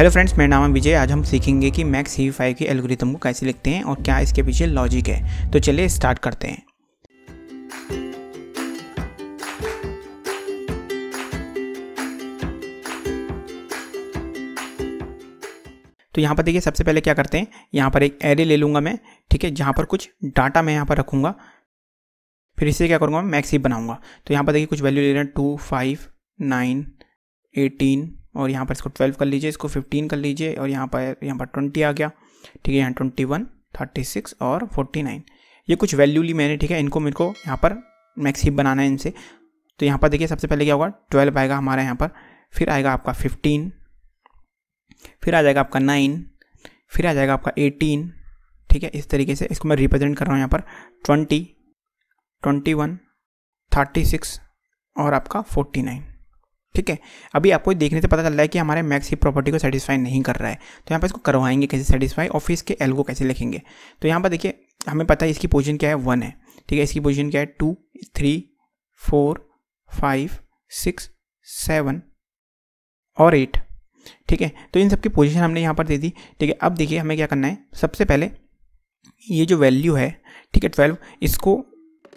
hello friends मेरा नाम है विजय आज हम सीखेंगे कि मैक्स ही फाइव के एल्गोरिथम को कैसे लिखते हैं और क्या इसके पीछे लॉजिक है तो चलिए स्टार्ट करते हैं तो यहाँ पर देखिए सबसे पहले क्या करते हैं यहाँ पर एक एरे ले लूँगा मैं ठीक है जहाँ पर कुछ डाटा मैं यहाँ पर रखूँगा फिर इसे क्या करूँगा मैं मैक्स ही बनाऊँगा तो यहाँ पर देखिए कुछ वैल्यू ले रहे हैं टू फाइव नाइन एटीन और यहाँ पर इसको ट्वेल्व कर लीजिए इसको फिफ्टीन कर लीजिए और यहाँ पर यहाँ पर ट्वेंटी आ गया ठीक है यहाँ ट्वेंटी वन थर्टी सिक्स और फोर्टी नाइन ये कुछ वैल्यू ली मैंने ठीक है इनको मेरे को यहाँ पर मैक्स बनाना है इनसे तो यहाँ पर देखिए सबसे पहले क्या होगा ट्वेल्व आएगा हमारे यहाँ पर फिर आएगा आपका फिफ्टीन फिर आ जाएगा आपका नाइन फिर आ जाएगा आपका एटीन ठीक है इस तरीके से इसको मैं रिप्रेजेंट कर रहा हूँ यहाँ पर twenty twenty one thirty six और आपका फोर्टी नाइन ठीक है अभी आपको देखने से पता चल रहा है कि हमारे मैक्स ही प्रॉपर्टी को सेटिस्फाई नहीं कर रहा है तो यहाँ पर इसको करवाएंगे कैसे सेटिस्फाई और फिर इसके एल को कैसे लिखेंगे तो यहाँ पर देखिए हमें पता है इसकी पोजिशन क्या है वन है ठीक है इसकी पोजिशन क्या है two three four five six seven और एट ठीक है तो इन सबकी पोजिशन हमने यहाँ पर दे दी ठीक है अब देखिए हमें क्या करना है सबसे पहले ये जो वैल्यू है ठीक है ट्वेल्व इसको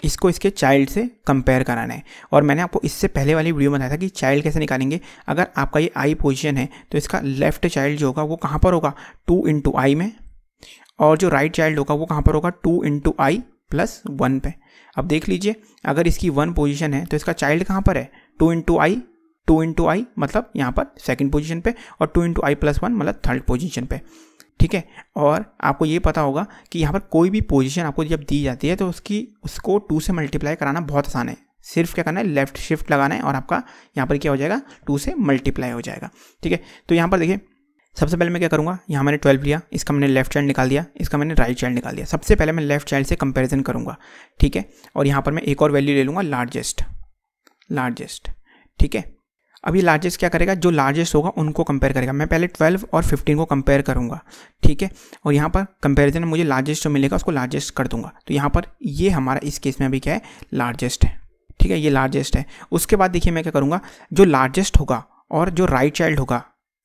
इसको इसके चाइल्ड से कंपेयर कराना है और मैंने आपको इससे पहले वाली वीडियो बताया था कि चाइल्ड कैसे निकालेंगे अगर आपका ये आई पोजिशन है तो इसका लेफ्ट चाइल्ड जो होगा वो कहाँ पर होगा टू इंटू आई में और जो राइट चाइल्ड होगा वो कहाँ पर होगा two into i plus one पे अब देख लीजिए अगर इसकी वन पोजिशन है तो इसका चाइल्ड कहाँ पर है two into i two into i मतलब यहाँ पर सेकेंड पोजीशन पे और two into i plus one मतलब थर्ड पोजीशन पे ठीक है और आपको ये पता होगा कि यहाँ पर कोई भी पोजीशन आपको जब दी जाती है तो उसकी उसको टू से मल्टीप्लाई कराना बहुत आसान है सिर्फ क्या करना है लेफ्ट शिफ्ट लगाना है और आपका यहाँ पर क्या हो जाएगा टू से मल्टीप्लाई हो जाएगा ठीक है तो यहाँ पर देखिए सबसे पहले मैं क्या करूँगा यहाँ मैंने ट्वेल्व लिया इसका मैंने लेफ्ट चाइल्ड निकाल दिया इसका मैंने राइट चाइल्ड निकाल दिया सबसे पहले मैं लेफ्ट चाइल्ड से कंपेरिजन करूँगा ठीक है और यहाँ पर मैं एक और वैल्यू ले लूँगा लार्जेस्ट लार्जेस्ट ठीक है अब ये लार्जेस्ट क्या करेगा जो लार्जेस्ट होगा उनको कंपेयर करेगा मैं पहले 12 और 15 को कंपेयर करूँगा ठीक है और यहाँ पर कंपेरिजन में मुझे लार्जेस्ट जो मिलेगा उसको लार्जेस्ट कर दूंगा तो यहाँ पर ये हमारा इस केस में अभी क्या है लार्जेस्ट है ठीक है ये लार्जेस्ट है उसके बाद देखिए मैं क्या करूँगा जो लार्जेस्ट होगा और जो राइट चाइल्ड होगा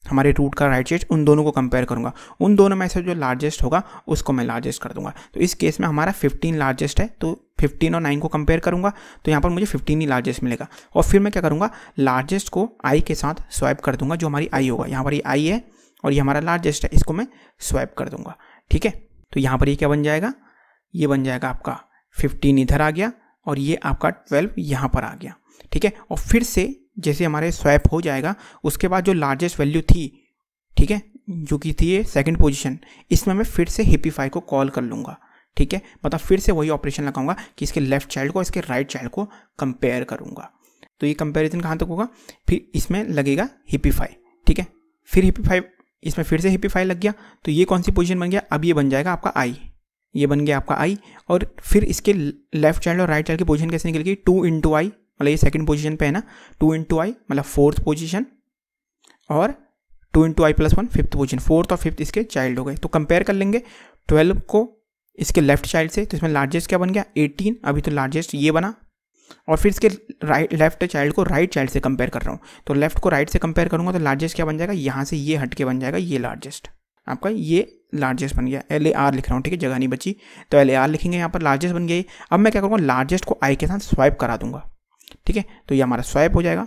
हमारे रूट का राइट चेस्ट उन दोनों को कंपेयर करूंगा उन दोनों में से जो लार्जेस्ट होगा उसको मैं लार्जेस्ट कर दूंगा तो इस केस में हमारा 15 लार्जेस्ट है तो 15 और 9 को कंपेयर करूंगा तो यहाँ पर मुझे 15 ही लार्जेस्ट मिलेगा और फिर मैं क्या करूंगा लार्जेस्ट को आई के साथ स्वाइप कर दूंगा जो हमारी आई होगा यहाँ पर ये आई है और ये हमारा लार्जेस्ट है इसको मैं स्वाइप कर दूंगा ठीक है तो यहाँ पर ये क्या बन जाएगा ये बन जाएगा आपका फिफ्टीन इधर आ गया और ये आपका ट्वेल्व यहाँ पर आ गया ठीक है और फिर से जैसे हमारे स्वैप हो जाएगा उसके बाद जो लार्जेस्ट वैल्यू थी ठीक है जो कि थी ये सेकेंड पोजिशन इसमें मैं फिर से हिपीफाई को कॉल कर लूँगा ठीक है मतलब फिर से वही ऑपरेशन लगाऊंगा कि इसके लेफ्ट चाइल्ड को इसके राइट चाइल्ड को कंपेयर करूँगा तो ये कंपेरिजन कहाँ तक होगा फिर इसमें लगेगा हिपीफाई ठीक है फिर हिपीफाई इसमें फिर से हिपीफाई लग गया तो ये कौन सी पोजीशन बन गया अब ये बन जाएगा आपका आई ये बन गया आपका आई और फिर इसके लेफ्ट चाइल्ड और राइट चाइल्ड की पोजिशन कैसे निकलेगी टू इंटू आई मतलब ये सेकंड पोजीशन पे है ना टू इंटू आई मतलब फोर्थ पोजीशन और two into i plus one fifth position fourth और फिफ्थ इसके चाइल्ड हो गए तो कंपेयर कर लेंगे ट्वेल्व को इसके लेफ्ट चाइल्ड से तो इसमें लार्जेस्ट क्या बन गया एटीन अभी तो लार्जेस्ट ये बना और फिर इसके राइट लेफ्ट चाइल्ड को राइट चाइल्ड से कंपेयर कर रहा हूँ तो लेफ्ट को राइट से कंपेयर करूँगा तो लार्जेस्ट क्या बन जाएगा यहाँ से ये हट के बन जाएगा ये लार्जेस्ट आपका ये लार्जेस्ट बन गया एल ए आर लिख रहा हूँ ठीक है जगह नहीं बची तो एल ए आर लिखेंगे यहाँ पर लार्जेस्ट बन गई अब मैं क्या करूँगा लार्जेस्ट को आई के साथ स्वाइप करा दूंगा ठीक है तो ये हमारा स्वाइप हो जाएगा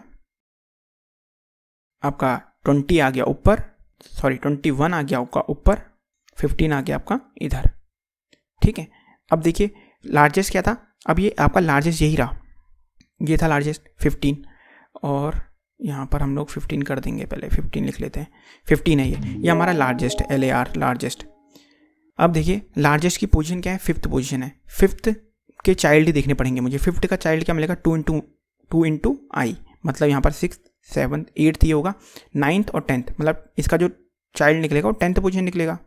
आपका ट्वेंटी आ गया ऊपर सॉरी ट्वेंटी वन आ गया आपका ऊपर फिफ्टीन आ गया आपका इधर ठीक है अब देखिए लार्जेस्ट क्या था अब ये आपका लार्जेस्ट यही रहा ये था लार्जेस्ट फिफ्टीन और यहाँ पर हम लोग फिफ्टीन कर देंगे पहले फिफ्टीन लिख लेते हैं फिफ्टीन है ये ये हमारा largest L A R largest अब देखिए लार्जेस्ट की पोजीशन क्या है फिफ्थ पोजीशन है फिफ्थ के चाइल्ड देखने पड़ेंगे मुझे फिफ्थ का चाइल्ड क्या मिलेगा two into two into i मतलब यहाँ पर सिक्स सेवन्थ एट्थ ये होगा नाइन्थ और टेंथ मतलब इसका जो चाइल्ड निकलेगा वो टेंथ पोजिशन निकलेगा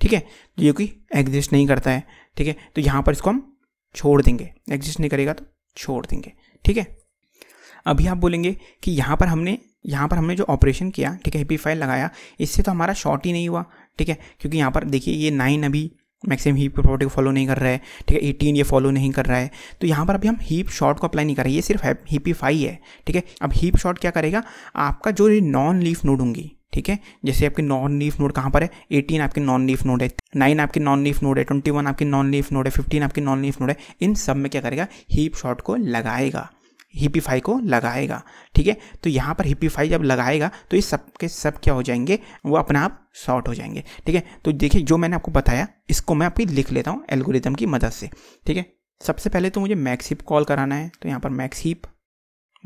ठीक है जो कि एग्जिस्ट नहीं करता है ठीक है तो यहाँ पर इसको हम छोड़ देंगे एग्जिस्ट नहीं करेगा तो छोड़ देंगे ठीक है अभी आप बोलेंगे कि यहाँ पर हमने यहाँ पर हमने जो ऑपरेशन किया ठीक है हिपी फाइल लगाया इससे तो हमारा शॉर्ट ही नहीं हुआ ठीक है क्योंकि यहाँ पर देखिए ये नाइन अभी मैक्सिमम हीप प्रॉपर्टी को फॉलो नहीं कर रहा है ठीक है एटीन ये फॉलो नहीं कर रहा है तो यहाँ पर अभी हम हीप शॉट को अप्लाई नहीं कर रहे ये सिर्फ हीपीफाई है ठीक है अब हीप शॉट क्या करेगा आपका जो नॉन लीफ नोड होंगी ठीक है जैसे आपके नॉन लीफ नोड कहाँ पर है एटीन आपके नॉन लीफ नोड है नाइन आपके नॉन लीफ नोड है ट्वेंटी वन आपके नॉन लीफ नोड है फिफ्टीन आपके नॉन लीफ नोड है इन सब में क्या करेगा हीप शॉट को लगाएगा हिपीफाई को लगाएगा ठीक है तो यहाँ पर हिपीफाई जब लगाएगा तो ये सब के सब क्या हो जाएंगे वो अपना आप शॉर्ट हो जाएंगे ठीक है तो देखिए जो मैंने आपको बताया इसको मैं आपकी लिख लेता हूँ एल्गोरिदम की मदद से ठीक है सबसे पहले तो मुझे मैक्सिप कॉल कराना है तो यहाँ पर मैक्सिप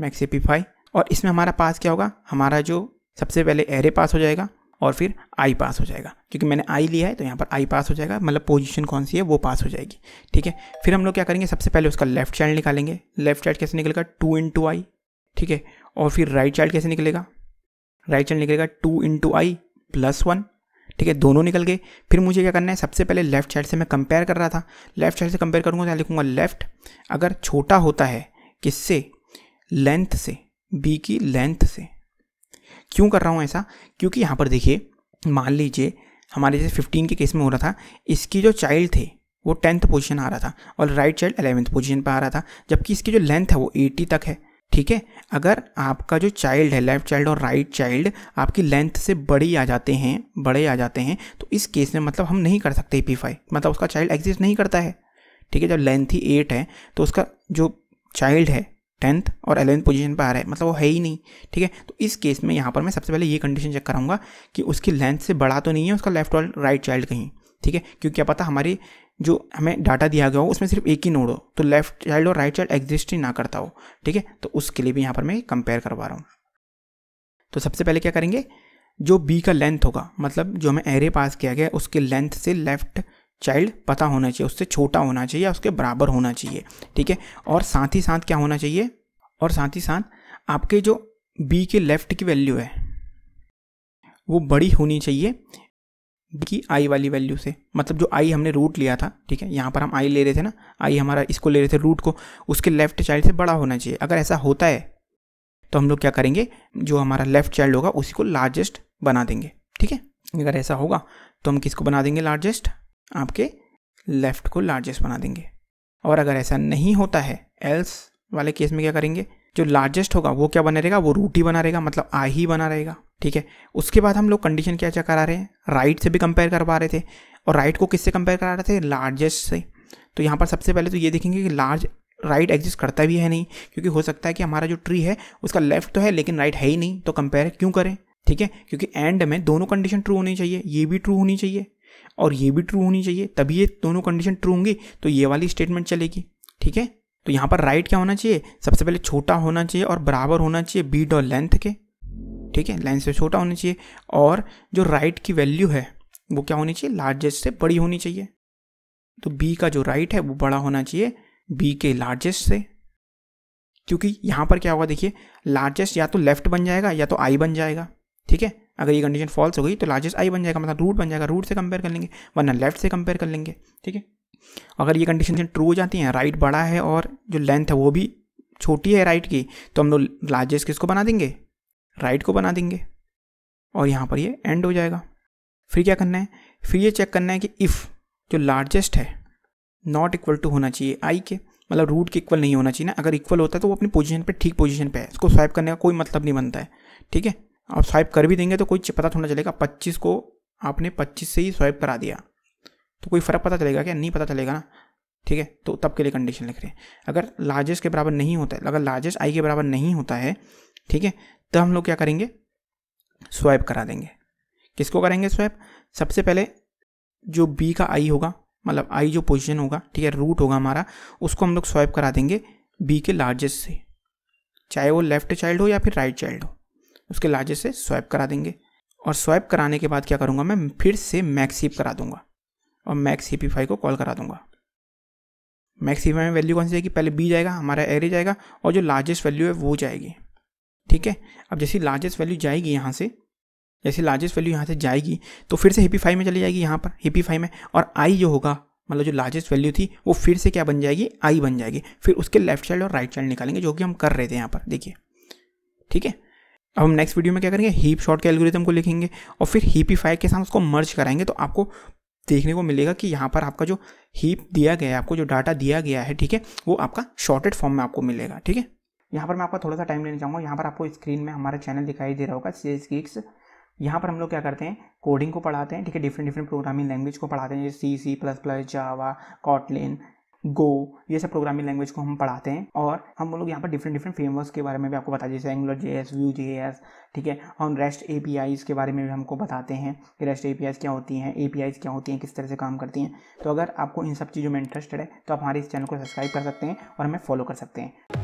मैक्सिपीफाई और इसमें हमारा पास क्या होगा हमारा जो सबसे पहले एरे पास हो जाएगा और फिर आई पास हो जाएगा क्योंकि मैंने आई लिया है तो यहाँ पर आई पास हो जाएगा मतलब पोजीशन कौन सी है वो पास हो जाएगी ठीक है फिर हम लोग क्या करेंगे सबसे पहले उसका लेफ्ट चाइल्ड निकालेंगे लेफ्ट चाइल्ड कैसे निकलेगा टू इंटू आई ठीक है और फिर राइट चाइल्ड कैसे निकलेगा राइट चाइल्ड निकलेगा two into i plus one ठीक है दोनों निकल गए फिर मुझे क्या करना है सबसे पहले लेफ्ट साइड से मैं कंपेयर कर रहा था लेफ्ट साइड से कंपेयर करूँगा तो लिखूँगा लेफ्ट अगर छोटा होता है किससे लेंथ से बी की लेंथ से क्यों कर रहा हूँ ऐसा क्योंकि यहाँ पर देखिए मान लीजिए हमारे जैसे फिफ्टीन के केस में हो रहा था इसकी जो चाइल्ड थे वो टेंथ पोजीशन आ रहा था और राइट चाइल्ड एलेवेंथ पोजीशन पर आ रहा था जबकि इसकी जो लेंथ है वो एटी तक है ठीक है अगर आपका जो चाइल्ड है लेफ्ट चाइल्ड और राइट right चाइल्ड आपकी लेंथ से बड़ी आ जाते हैं बड़े आ जाते हैं तो इस केस में मतलब हम नहीं कर सकते पी फाइव मतलब उसका चाइल्ड एग्जिस्ट नहीं करता है ठीक है जब लेंथ ही एट है तो उसका जो चाइल्ड है टेंथ और एलेवंथ पोजीशन पर आ रहा है मतलब वो है ही नहीं ठीक है तो इस केस में यहाँ पर मैं सबसे पहले ये कंडीशन चेक कराऊंगा कि उसकी लेंथ से बड़ा तो नहीं है उसका लेफ्ट और राइट चाइल्ड कहीं ठीक है क्योंकि क्या पता हमारी जो हमें डाटा दिया गया हो उसमें सिर्फ एक ही नोड हो तो लेफ्ट चाइल्ड और राइट चाइल्ड एग्जिस्ट ही ना करता हो ठीक है तो उसके लिए भी यहाँ पर मैं कंपेयर करवा रहा हूँ तो सबसे पहले क्या करेंगे जो बी का लेंथ होगा मतलब जो हमें एरे पास किया गया उसके लेंथ से लेफ्ट चाइल्ड पता होना चाहिए उससे छोटा होना चाहिए या उसके बराबर होना चाहिए ठीक है और साथ ही साथ क्या होना चाहिए और साथ ही साथ आपके जो बी के लेफ्ट की वैल्यू है वो बड़ी होनी चाहिए की आई वाली वैल्यू से मतलब जो आई हमने रूट लिया था ठीक है यहाँ पर हम आई ले रहे थे ना आई हमारा इसको ले रहे थे रूट को उसके लेफ्ट चाइल्ड से बड़ा होना चाहिए अगर ऐसा होता है तो हम लोग क्या करेंगे जो हमारा लेफ्ट चाइल्ड होगा उसी को लार्जेस्ट बना देंगे ठीक है अगर ऐसा होगा तो हम किसको बना देंगे लार्जेस्ट आपके लेफ़्ट को लार्जेस्ट बना देंगे और अगर ऐसा नहीं होता है एल्स वाले केस में क्या करेंगे जो लार्जेस्ट होगा वो क्या बना रहेगा वो रूट ही बना रहेगा मतलब आई ही बना रहेगा ठीक है उसके बाद हम लोग कंडीशन क्या चेक करा रहे हैं राइट से भी कंपेयर कर पा रहे थे और राइट को किससे कंपेयर करा रहे थे लार्जेस्ट से तो यहाँ पर सबसे पहले तो ये देखेंगे कि लार्ज राइट एग्जिस्ट करता भी है नहीं क्योंकि हो सकता है कि हमारा जो ट्री है उसका लेफ्ट तो है लेकिन राइट right है ही नहीं तो कंपेयर क्यों करें ठीक है क्योंकि एंड में दोनों कंडीशन ट्रू होनी चाहिए ये भी ट्रू होनी चाहिए और ये भी ट्रू होनी चाहिए तभी ये दोनों कंडीशन ट्रू होंगी तो ये वाली स्टेटमेंट चलेगी ठीक है तो यहाँ पर राइट क्या होना चाहिए सबसे पहले छोटा होना चाहिए और बराबर होना चाहिए बीड और लेंथ के ठीक है लेंथ से छोटा होना चाहिए और जो राइट की वैल्यू है वो क्या होनी चाहिए लार्जेस्ट से बड़ी होनी चाहिए तो बी का जो राइट है वो बड़ा होना चाहिए बी के लार्जेस्ट से क्योंकि यहाँ पर क्या होगा देखिए लार्जेस्ट या तो लेफ्ट बन जाएगा या तो आई बन जाएगा ठीक है अगर ये कंडीशन फॉल्स हो गई तो लार्जेस्ट आई बन जाएगा मतलब रूट बन जाएगा रूट से कंपेयर कर लेंगे वरना लेफ्ट से कंपेयर कर लेंगे ठीक है अगर ये कंडीशन ट्रू हो जाती है राइट बड़ा है और जो लेंथ है वो भी छोटी है राइट की तो हम लोग लार्जेस्ट किसको बना देंगे राइट को बना देंगे और यहाँ पर ये एंड हो जाएगा फिर क्या करना है फिर ये चेक करना है कि इफ़ जो लार्जेस्ट है नॉट इक्वल टू होना चाहिए आई के मतलब रूट के इक्वल नहीं होना चाहिए ना अगर इक्वल होता है तो वो अपनी पोजीशन पे ठीक पोजीशन पे है इसको स्वाइप करने का कोई मतलब नहीं बनता है ठीक है आप स्वाइप कर भी देंगे तो कोई पता थोड़ा चलेगा पच्चीस को आपने पच्चीस से ही स्वाइप करा दिया तो कोई फ़र्क पता चलेगा क्या नहीं पता चलेगा ना ठीक है तो तब के लिए कंडीशन लिख रहे हैं अगर लार्जेस्ट के बराबर नहीं होता है अगर लार्जेस्ट आई के बराबर नहीं होता है ठीक है तो हम लोग क्या करेंगे स्वाइप करा देंगे किसको करेंगे स्वाइप सबसे पहले जो बी का आई होगा मतलब आई जो पोजीशन होगा ठीक है रूट होगा हमारा उसको हम लोग स्वाइप करा देंगे बी के लार्जेस्ट से चाहे वो लेफ्ट चाइल्ड हो या फिर राइट चाइल्ड हो उसके लार्जेस्ट से स्वाइप करा देंगे और स्वाइप कराने के बाद क्या करूँगा मैं फिर से मैक्स हीप करा दूंगा और मैक्स फाई को कॉल करा दूंगा मैक्स में वैल्यू कौन सी जाएगी पहले बी जाएगा हमारा एरे जाएगा और जो लार्जेस्ट वैल्यू है वो जाएगी ठीक है अब जैसी लार्जेस्ट वैल्यू जाएगी यहाँ से जैसे लार्जेस्ट वैल्यू यहाँ से जाएगी तो फिर से हिपी फाई में चली जाएगी यहाँ पर हिपी फाई में और आई जो होगा मतलब जो लार्जेस्ट वैल्यू थी वो फिर से क्या बन जाएगी आई बन जाएगी फिर उसके लेफ्ट साइड और राइट साइड निकालेंगे जो कि हम कर रहे थे यहाँ पर देखिए ठीक है अब हम नेक्स्ट वीडियो में क्या करेंगे हीप शॉर्ट के एलगोरिथम को लिखेंगे और फिर हीपीफाई के साथ उसको मर्ज कराएंगे तो आपको देखने को मिलेगा कि यहाँ पर आपका जो हीप दिया गया है आपको जो डाटा दिया गया है ठीक है वो आपका शॉर्टेड फॉर्म में आपको मिलेगा ठीक है यहाँ पर मैं आपका थोड़ा सा टाइम लेना चाहूँगा यहाँ पर आपको स्क्रीन में हमारा चैनल दिखाई दे रहा होगा सी एस गिक्स यहाँ पर हम लोग क्या करते हैं कोडिंग को पढ़ाते हैं ठीक है डिफरेंट डिफरेंट प्रोग्रामिंग लैंग्वेज को पढ़ाते हैं जैसे C C plus plus Java Kotlin Go ये सब प्रोग्रामिंग लैंग्वेज को हम पढ़ाते हैं और हम लोग यहाँ पर डिफरेंट डिफरेंट फ्रेमवर्क के बारे में भी आपको बताते हैं जैसे एंगुलर जे एस व्यू जे एस ठीक है हम रेस्ट ए पी आईज के बारे में भी हमको बताते हैं कि रेस्ट ए पी आईज क्या होती हैं ए पी आईज क्या होती हैं किस तरह से काम करती हैं तो अगर आपको इन सब चीज़ों में इंटरेस्टेड है तो आप हमारे इस चैनल को सब्सक्राइब कर सकते हैं और हमें फॉलो कर सकते हैं